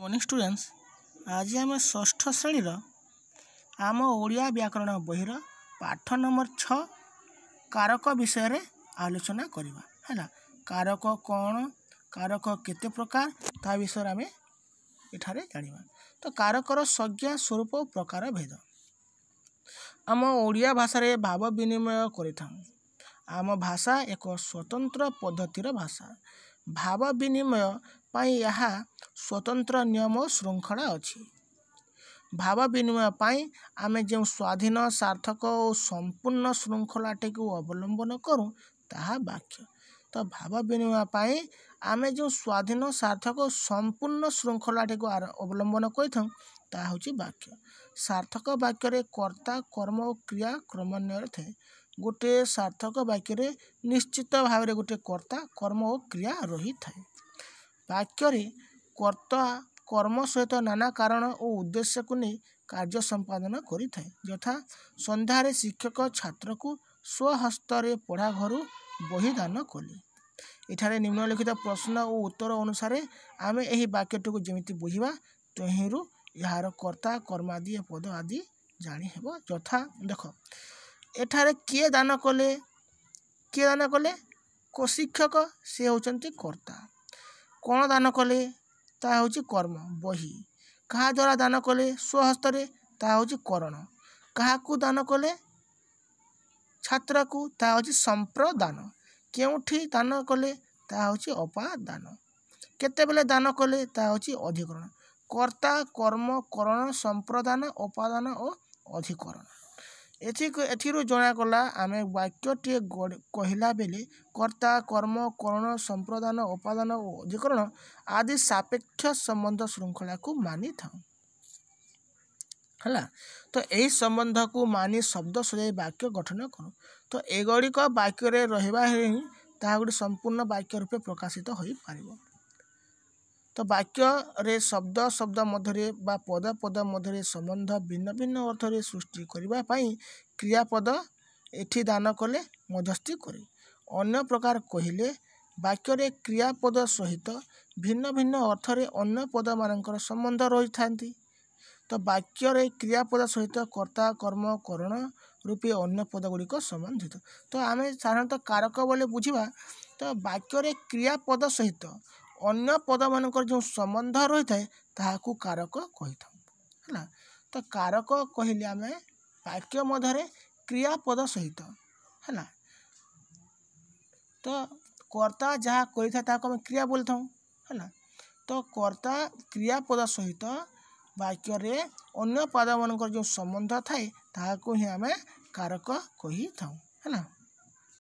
morning students ଆଜି ଆମେ ଷଷ୍ଠ ଶ୍ରେଣୀର ଆମ ଓଡ଼ିଆ ବ୍ୟାକରଣ ବହିର ପାଠ ନମ୍ବର ଛଅ କାରକ ବିଷୟରେ ଆଲୋଚନା କରିବା ହେଲା କାରକ କ'ଣ କାରକ କେତେ ପ୍ରକାର ତା ବିଷୟରେ ଆମେ ଏଠାରେ ଜାଣିବା ତ କାରକର ସଂଜ୍ଞା ସ୍ୱରୂପ ପ୍ରକାର ଭେଦ ଆମ ଓଡ଼ିଆ ଭାଷାରେ ଭାବ ବିନିମୟ କରିଥାଉ ଆମ ଭାଷା ଏକ ସ୍ୱତନ୍ତ୍ର ପଦ୍ଧତିର ଭାଷା ଭାବ ବିନିମୟ ପାଇଁ ଏହା ସ୍ୱତନ୍ତ୍ର ନିୟମ ଓ ଶୃଙ୍ଖଳା ଅଛି ଭାବ ବିନିମୟ ପାଇଁ ଆମେ ଯେଉଁ ସ୍ୱାଧୀନ ସାର୍ଥକ ଓ ସମ୍ପୂର୍ଣ୍ଣ ଶୃଙ୍ଖଳାଟିକୁ ଅବଲମ୍ବନ କରୁ ତାହା ବାକ୍ୟ ତ ଭାବ ବିନିମୟ ପାଇଁ ଆମେ ଯେଉଁ ସ୍ୱାଧୀନ ସାର୍ଥକ ଓ ସମ୍ପୂର୍ଣ୍ଣ ଶୃଙ୍ଖଳାଟିକୁ ଅବଲମ୍ବନ କରିଥାଉ ତାହା ହେଉଛି ବାକ୍ୟ ସାର୍ଥକ ବାକ୍ୟରେ କର୍ତ୍ତା କର୍ମ ଓ କ୍ରିୟା କ୍ରମାନ୍ୱୟରେ ଥାଏ ଗୋଟିଏ ସାର୍ଥକ ବାକ୍ୟରେ ନିଶ୍ଚିତ ଭାବରେ ଗୋଟିଏ କର୍ତ୍ତା କର୍ମ ଓ କ୍ରିୟା ରହିଥାଏ ବାକ୍ୟରେ କର୍ତ୍ତା କର୍ମ ସହିତ ନାନା କାରଣ ଓ ଉଦ୍ଦେଶ୍ୟକୁ ନେଇ କାର୍ଯ୍ୟ ସମ୍ପାଦନ କରିଥାଏ ଯଥା ସନ୍ଧ୍ୟାରେ ଶିକ୍ଷକ ଛାତ୍ରକୁ ସ୍ୱହସ୍ତରେ ପଢ଼ା ଘରୁ ବହିଦାନ କଲେ ଏଠାରେ ନିମ୍ନଲିଖିତ ପ୍ରଶ୍ନ ଓ ଉତ୍ତର ଅନୁସାରେ ଆମେ ଏହି ବାକ୍ୟଟିକୁ ଯେମିତି ବୁଝିବା ତହିଁରୁ ଏହାର କର୍ତ୍ତା କର୍ମ ଆଦି ପଦ ଆଦି ଜାଣିହେବ ଯଥା ଦେଖ ଏଠାରେ କିଏ ଦାନ କଲେ କିଏ ଦାନ କଲେ ଶିକ୍ଷକ ସେ ହେଉଛନ୍ତି କର୍ତ୍ତା କ'ଣ ଦାନ କଲେ ତାହା ହେଉଛି କର୍ମ ବହି କାହା ଦ୍ୱାରା ଦାନ କଲେ ସ୍ୱହସ୍ତରେ ତାହା ହେଉଛି କରଣ କାହାକୁ ଦାନ କଲେ ଛାତ୍ରକୁ ତାହା ହେଉଛି ସମ୍ପ୍ରଦାନ କେଉଁଠି ଦାନ କଲେ ତାହା ହେଉଛି ଅପାଦାନ କେତେବେଳେ ଦାନ କଲେ ତାହା ହେଉଛି ଅଧିକରଣ କର୍ତ୍ତା କର୍ମ କରଣ ସମ୍ପ୍ରଦାନ ଅପାଦାନ ଓ ଅଧିକରଣ ଏଥି ଏଥିରୁ ଜଣାଗଲା ଆମେ ବାକ୍ୟଟିଏ କହିଲା ବେଳେ କର୍ତ୍ତା କର୍ମ କରଣ ସମ୍ପ୍ରଦାନ ଉପାଦାନ ଓ ଅଧିକରଣ ଆଦି ସାପେକ୍ଷ ସମ୍ବନ୍ଧ ଶୃଙ୍ଖଳାକୁ ମାନିଥାଉ ହେଲା ତ ଏହି ସମ୍ବନ୍ଧକୁ ମାନି ଶବ୍ଦ ସଜାଇ ବାକ୍ୟ ଗଠନ କରୁ ତ ଏଗୁଡ଼ିକ ବାକ୍ୟରେ ରହିବା ହିଁ ତାହା ଗୋଟେ ସମ୍ପୂର୍ଣ୍ଣ ବାକ୍ୟ ରୂପେ ପ୍ରକାଶିତ ହୋଇପାରିବ ତ ବାକ୍ୟରେ ଶବ୍ଦ ଶବ୍ଦ ମଧ୍ୟରେ ବା ପଦ ପଦ ମଧ୍ୟରେ ସମ୍ବନ୍ଧ ଭିନ୍ନ ଭିନ୍ନ ଅର୍ଥରେ ସୃଷ୍ଟି କରିବା ପାଇଁ କ୍ରିୟାପଦ ଏଠି ଦାନ କଲେ ମଧ୍ୟସ୍ଥି କରେ ଅନ୍ୟ ପ୍ରକାର କହିଲେ ବାକ୍ୟରେ କ୍ରିୟାପଦ ସହିତ ଭିନ୍ନ ଭିନ୍ନ ଅର୍ଥରେ ଅନ୍ୟ ପଦମାନଙ୍କର ସମ୍ବନ୍ଧ ରହିଥାନ୍ତି ତ ବାକ୍ୟରେ କ୍ରିୟାପଦ ସହିତ କର୍ତ୍ତା କର୍ମ କରଣ ରୂପେ ଅନ୍ୟ ପଦଗୁଡ଼ିକ ସମ୍ବନ୍ଧିତ ତ ଆମେ ସାଧାରଣତଃ କାରକ ବୋଲି ବୁଝିବା ତ ବାକ୍ୟରେ କ୍ରିୟାପଦ ସହିତ ଅନ୍ୟ ପଦମାନଙ୍କର ଯେଉଁ ସମ୍ବନ୍ଧ ରହିଥାଏ ତାହାକୁ କାରକ କହିଥାଉ ହେଲା ତ କାରକ କହିଲେ ଆମେ ବାକ୍ୟ ମଧ୍ୟରେ କ୍ରିୟାପଦ ସହିତ ହେଲା ତ କର୍ତ୍ତା ଯାହା କହିଥାଏ ତାହାକୁ ଆମେ କ୍ରିୟା ବୋଲିଥାଉ ହେଲା ତ କର୍ତ୍ତା କ୍ରିୟାପଦ ସହିତ ବାକ୍ୟରେ ଅନ୍ୟ ପଦମାନଙ୍କର ଯେଉଁ ସମ୍ବନ୍ଧ ଥାଏ ତାହାକୁ ହିଁ ଆମେ କାରକ କହିଥାଉ ହେଲା